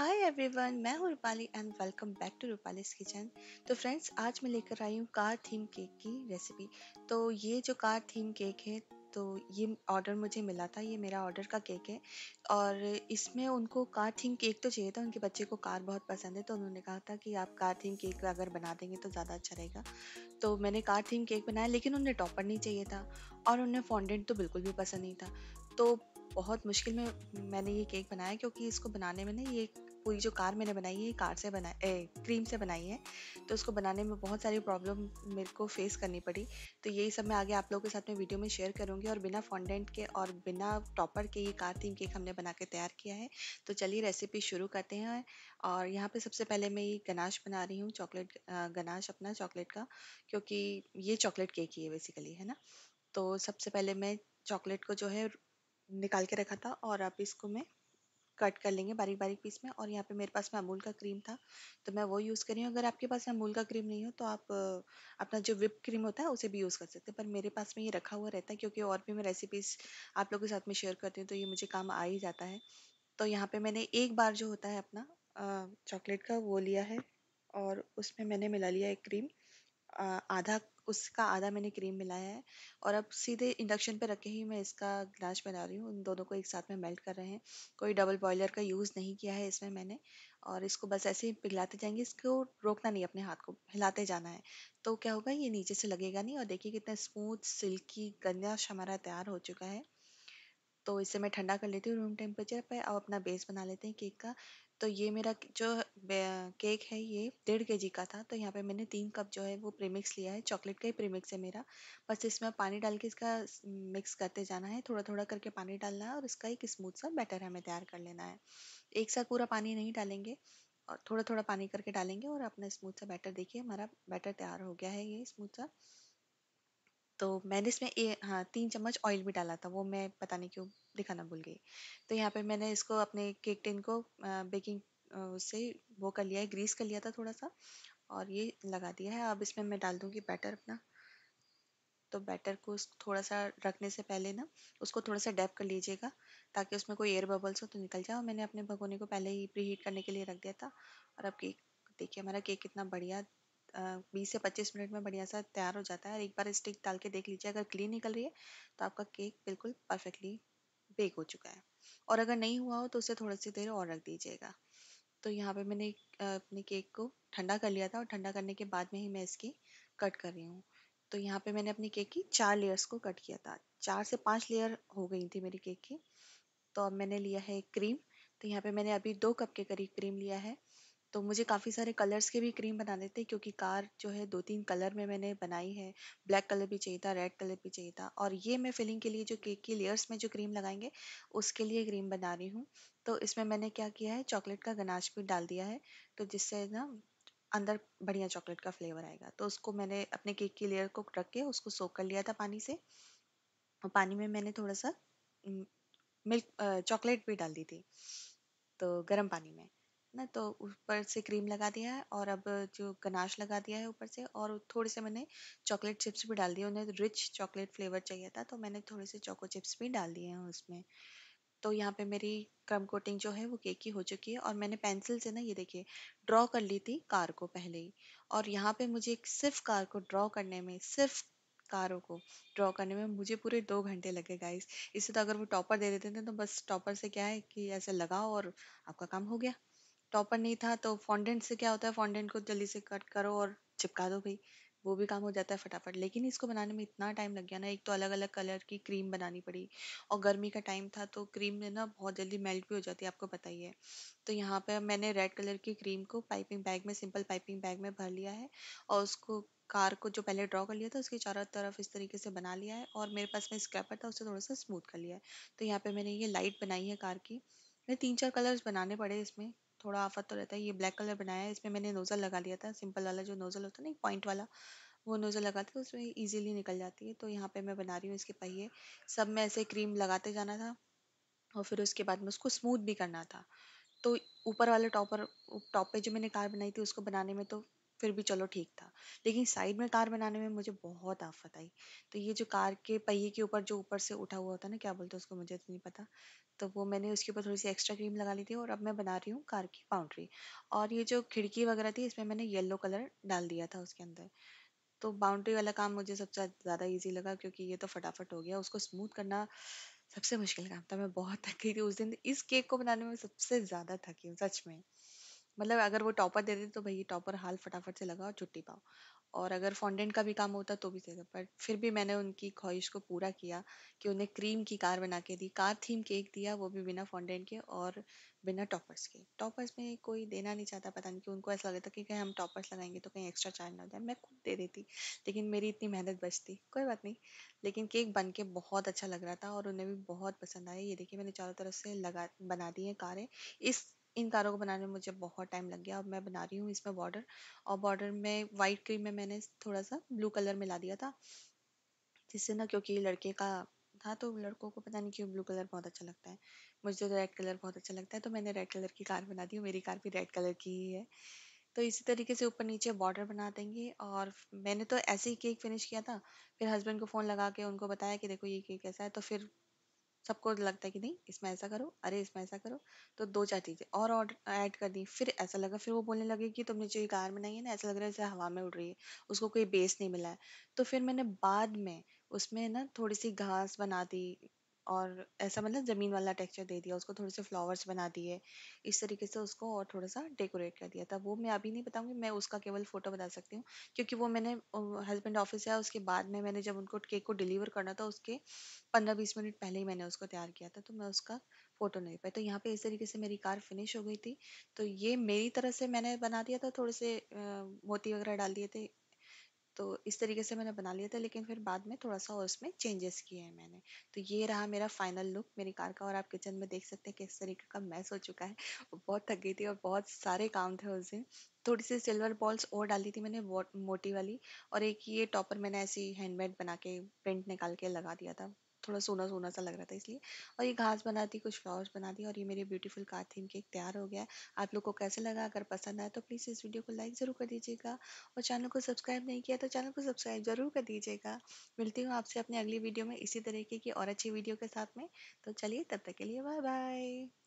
हाय everyone मैं हूँ Rupali and welcome back to Rupali's kitchen तो फ्रेंड्स आज मैं लेकर आई हूँ कार थीम केक की रेसिपी तो ये जो कार थीम केक है तो ये ऑर्डर मुझे मिला था ये मेरा ऑर्डर का केक है और इसमें उनको कार थीम केक तो चाहिए था उनके बच्चे को कार बहुत पसंद है तो उन्होंने कहा था कि आप कार थीम केक अगर बना देंगे तो ज़्यादा अच्छा रहेगा तो मैंने कार थीम केक बनाया लेकिन उन्हें टॉपर नहीं चाहिए था और उन्हें फॉन्डेंट तो बिल्कुल भी पसंद नहीं था तो बहुत मुश्किल में मैंने ये केक बनाया क्योंकि इसको बनाने में ना ये पूरी जो कार मैंने बनाई है कार से बना ए, क्रीम से बनाई है तो उसको बनाने में बहुत सारी प्रॉब्लम मेरे को फेस करनी पड़ी तो यही सब मैं आगे आप लोगों के साथ में वीडियो में शेयर करूँगी और बिना फॉन्डेंट के और बिना टॉपर के ये कार थीम केक हमने बना के तैयार किया है तो चलिए रेसिपी शुरू करते हैं और यहाँ पर सबसे पहले मैं ये गनाश बना रही हूँ चॉकलेट गनाश अपना चॉकलेट का क्योंकि ये चॉकलेट केक ही है बेसिकली है ना तो सबसे पहले मैं चॉकलेट को जो है निकाल के रखा था और अब इसको मैं कट कर लेंगे बारीक बारीक पीस में और यहाँ पे मेरे पास में अमूल का क्रीम था तो मैं वो यूज़ करी हूँ अगर आपके पास अमूल का क्रीम नहीं हो तो आप अपना जो विप क्रीम होता है उसे भी यूज़ कर सकते हैं पर मेरे पास में ये रखा हुआ रहता है क्योंकि और भी मैं रेसिपीज़ आप लोगों के साथ में शेयर करती हूँ तो ये मुझे काम आ ही जाता है तो यहाँ पर मैंने एक बार जो होता है अपना चॉकलेट का वो लिया है और उसमें मैंने मिला लिया एक क्रीम आधा उसका आधा मैंने क्रीम मिलाया है और अब सीधे इंडक्शन पे रखे ही मैं इसका गनाश बना रही हूँ उन दोनों को एक साथ में मेल्ट कर रहे हैं कोई डबल बॉयलर का यूज़ नहीं किया है इसमें मैंने और इसको बस ऐसे ही पिघलाते जाएंगे इसको रोकना नहीं अपने हाथ को हिलाते जाना है तो क्या होगा ये नीचे से लगेगा नहीं और देखिए कितना स्मूथ सिल्की गंजाश हमारा तैयार हो चुका है तो इसे मैं ठंडा कर लेती हूँ रूम टेम्परेचर पर अब अपना बेस बना लेते हैं केक का तो ये मेरा जो केक है ये डेढ़ के जी का था तो यहाँ पे मैंने तीन कप जो है वो प्रीमिक्स लिया है चॉकलेट का ही प्रीमिक्स है मेरा बस इसमें पानी डाल के इसका मिक्स करते जाना है थोड़ा थोड़ा करके पानी डालना है और इसका एक स्मूथ सा बैटर हमें तैयार कर लेना है एक साथ पूरा पानी नहीं डालेंगे और थोड़ा थोड़ा पानी करके डालेंगे और अपना स्मूथ सा बैटर देखिए हमारा बैटर तैयार हो गया है ये स्मूथ सा तो मैंने इसमें ए हाँ तीन चम्मच ऑयल भी डाला था वो मैं पता नहीं क्यों दिखाना भूल गई तो यहाँ पे मैंने इसको अपने केक टिन को बेकिंग उससे वो कर लिया है ग्रीस कर लिया था थोड़ा सा और ये लगा दिया है अब इसमें मैं डाल दूँगी बैटर अपना तो बैटर को थोड़ा सा रखने से पहले ना उसको थोड़ा सा डैप कर लीजिएगा ताकि उसमें कोई एयर बबल्स हो तो निकल जाए मैंने अपने भगोने को पहले ही प्री हीट करने के लिए रख दिया था और अब केक देखिए हमारा केक कितना बढ़िया बीस से पच्चीस मिनट में बढ़िया सा तैयार हो जाता है और एक बार स्टिक डाल के देख लीजिए अगर क्लीन निकल रही है तो आपका केक बिल्कुल परफेक्टली बेक हो चुका है और अगर नहीं हुआ हो तो उसे थोड़ी सी देर और रख दीजिएगा तो यहाँ पे मैंने अपने केक को ठंडा कर लिया था और ठंडा करने के बाद में ही मैं इसकी कट कर रही हूँ तो यहाँ पे मैंने अपने केक की चार लेयर्स को कट किया था चार से पाँच लेयर हो गई थी मेरी केक की तो अब मैंने लिया है क्रीम तो यहाँ पे मैंने अभी दो कप के करीब क्रीम लिया है तो मुझे काफ़ी सारे कलर्स के भी क्रीम बनाने थे क्योंकि कार जो है दो तीन कलर में मैंने बनाई है ब्लैक कलर भी चाहिए था रेड कलर भी चाहिए था और ये मैं फिलिंग के लिए जो केक की लेयर्स में जो क्रीम लगाएंगे उसके लिए क्रीम बना रही हूँ तो इसमें मैंने क्या किया है चॉकलेट का गनाश भी डाल दिया है तो जिससे ना अंदर बढ़िया चॉकलेट का फ्लेवर आएगा तो उसको मैंने अपने केक की लेयर को रख के उसको सोख कर लिया था पानी से और पानी में मैंने थोड़ा सा मिल्क mm, चॉकलेट भी डाल दी थी तो गर्म पानी में ना तो ऊपर से क्रीम लगा दिया है और अब जो गनाश लगा दिया है ऊपर से और थोड़े से मैंने चॉकलेट चिप्स भी डाल दिए उन्हें रिच चॉकलेट फ्लेवर चाहिए था तो मैंने थोड़े से चॉको चिप्स भी डाल दिए हैं उसमें तो यहाँ पे मेरी क्रम कोटिंग जो है वो केक की हो चुकी है और मैंने पेंसिल से ना ये देखिए ड्रॉ कर ली थी कार को पहले ही और यहाँ पे मुझे सिर्फ कार को ड्रॉ करने में सिर्फ कारों को ड्रॉ करने में मुझे पूरे दो घंटे लगे गाइस इससे तो अगर वो टॉपर दे देते थे तो बस टॉपर से क्या है कि ऐसे लगाओ और आपका काम हो गया टॉपर नहीं था तो फॉन्डेंट से क्या होता है फॉन्डेंट को जल्दी से कट करो और चिपका दो भाई वो भी काम हो जाता है फटाफट लेकिन इसको बनाने में इतना टाइम लग गया ना एक तो अलग अलग कलर की क्रीम बनानी पड़ी और गर्मी का टाइम था तो क्रीम में ना बहुत जल्दी मेल्ट भी हो जाती है आपको बताइए तो यहाँ पर मैंने रेड कलर की क्रीम को पाइपिंग बैग में सिंपल पाइपिंग बैग में भर लिया है और उसको कार को जो पहले ड्रॉ कर लिया था उसके चारों तरफ इस तरीके से बना लिया है और मेरे पास में स्क्रैपर था उसे थोड़ा सा स्मूथ कर लिया है तो यहाँ पे मैंने ये लाइट बनाई है कार की मैंने तीन चार कलर्स बनाने पड़े इसमें थोड़ा आफत तो रहता है ये ब्लैक कलर बनाया है इसमें मैंने नोज़ल लगा लिया था सिंपल वाला जो नोज़ल होता है ना पॉइंट वाला वो नोज़ल लगाते हैं उसमें ईजिली निकल जाती है तो यहाँ पर मैं बना रही हूँ इसके पहिए सब में ऐसे क्रीम लगाते जाना था और फिर उसके बाद में उसको स्मूथ भी करना था तो ऊपर वाले टॉपर टॉप पे जो मैंने कार बनाई थी उसको बनाने में तो फिर भी चलो ठीक था लेकिन साइड में कार बनाने में मुझे बहुत आफत आई तो ये जो कार के पहिए के ऊपर जो ऊपर से उठा हुआ होता है ना क्या बोलते हैं उसको मुझे तो नहीं पता तो वो मैंने उसके ऊपर थोड़ी सी एक्स्ट्रा क्रीम लगा ली थी और अब मैं बना रही हूँ कार की बाउंड्री और ये जो खिड़की वगैरह थी इसमें मैंने येलो कलर डाल दिया था उसके अंदर तो बाउंड्री वाला काम मुझे सबसे ज़्यादा ईजी लगा क्योंकि ये तो फटाफट हो गया उसको स्मूथ करना सबसे मुश्किल काम था मैं बहुत थकी थी उस दिन इस केक को बनाने में सबसे ज़्यादा थकी हूँ सच में मतलब अगर वो टॉपर दे देते तो भाई टॉपर हाल फटाफट से लगाओ छुट्टी पाओ और अगर फॉन्डेंट का भी काम होता तो भी दे बट फिर भी मैंने उनकी ख्वाहिश को पूरा किया कि उन्हें क्रीम की कार बना के दी कार थीम केक दिया वो भी बिना फॉन्डेंट के और बिना टॉपर्स के टॉपर्स में कोई देना नहीं चाहता पता नहीं कि उनको ऐसा लगता कि कहीं हम टॉपर्स लगाएंगे तो कहीं एक्स्ट्रा चार्ज ना जाए मैं खुद दे देती लेकिन मेरी इतनी मेहनत बचती कोई बात नहीं लेकिन केक बन के बहुत अच्छा लग रहा था और उन्हें भी बहुत पसंद आया ये देखिए मैंने चारों तरफ से लगा बना दी हैं कारें इस इन कारों को बनाने में मुझे बहुत टाइम लग गया अब मैं बना रही हूँ इसमें बॉर्डर और बॉर्डर में वाइट क्रीम में मैंने थोड़ा सा ब्लू कलर मिला दिया था जिससे ना क्योंकि लड़के का था तो लड़कों को पता नहीं क्यों ब्लू कलर बहुत अच्छा लगता है मुझे तो रेड कलर बहुत अच्छा लगता है तो मैंने रेड कलर की कार बना दी मेरी कार भी रेड कलर की ही है तो इसी तरीके से ऊपर नीचे बॉर्डर बना देंगे और मैंने तो ऐसे ही केक फिनिश किया था फिर हस्बैंड को फ़ोन लगा के उनको बताया कि देखो ये केक कैसा है तो फिर सबको लगता है कि नहीं इसमें ऐसा करो अरे इसमें ऐसा करो तो दो चार चीज़ें और ऐड कर दी फिर ऐसा लगा फिर वो बोलने लगे कि तुमने जो ये कार बनाई है ना ऐसा लग रहा है जैसे हवा में उड़ रही है उसको कोई बेस नहीं मिला है तो फिर मैंने बाद में उसमें ना थोड़ी सी घास बना दी और ऐसा मतलब ज़मीन वाला टेक्सचर दे दिया उसको थोड़े से फ्लावर्स बना दिए इस तरीके से उसको और थोड़ा सा डेकोरेट कर दिया था वो मैं अभी नहीं बताऊँगी मैं उसका केवल फ़ोटो बता सकती हूँ क्योंकि वो मैंने हस्बैंड ऑफिस आया उसके बाद में मैंने जब उनको केक को डिलीवर करना था उसके पंद्रह बीस मिनट पहले ही मैंने उसको तैयार किया था तो मैं उसका फ़ोटो नहीं पाई तो यहाँ पर इस तरीके से मेरी कार फिनिश हो गई थी तो ये मेरी तरह से मैंने बना दिया था थोड़े से मोती वगैरह डाल दिए थे तो इस तरीके से मैंने बना लिया था लेकिन फिर बाद में थोड़ा सा और उसमें चेंजेस किए हैं मैंने तो ये रहा मेरा फाइनल लुक मेरी कार का और आप किचन में देख सकते हैं किस तरीके का मैस हो चुका है बहुत थक गई थी और बहुत सारे काम थे उस दिन थोड़ी सी सिल्वर बॉल्स और डाली थी मैंने मोटी वाली और एक ये टॉपर मैंने ऐसी हैंडमेड बना के प्रिंट निकाल के लगा दिया था थोड़ा सोना सोना सा लग रहा था इसलिए और ये घास बना दी कुछ फ्लावर्स बना दी और ये मेरे ब्यूटीफुल कार थीम केक तैयार हो गया है आप लोग को कैसे लगा अगर पसंद आया तो प्लीज़ इस वीडियो को लाइक ज़रूर कर दीजिएगा और चैनल को सब्सक्राइब नहीं किया तो चैनल को सब्सक्राइब ज़रूर कर दीजिएगा मिलती हूँ आपसे अपने अगली वीडियो में इसी तरीके की और अच्छी वीडियो के साथ में तो चलिए तब तक के लिए बाय बाय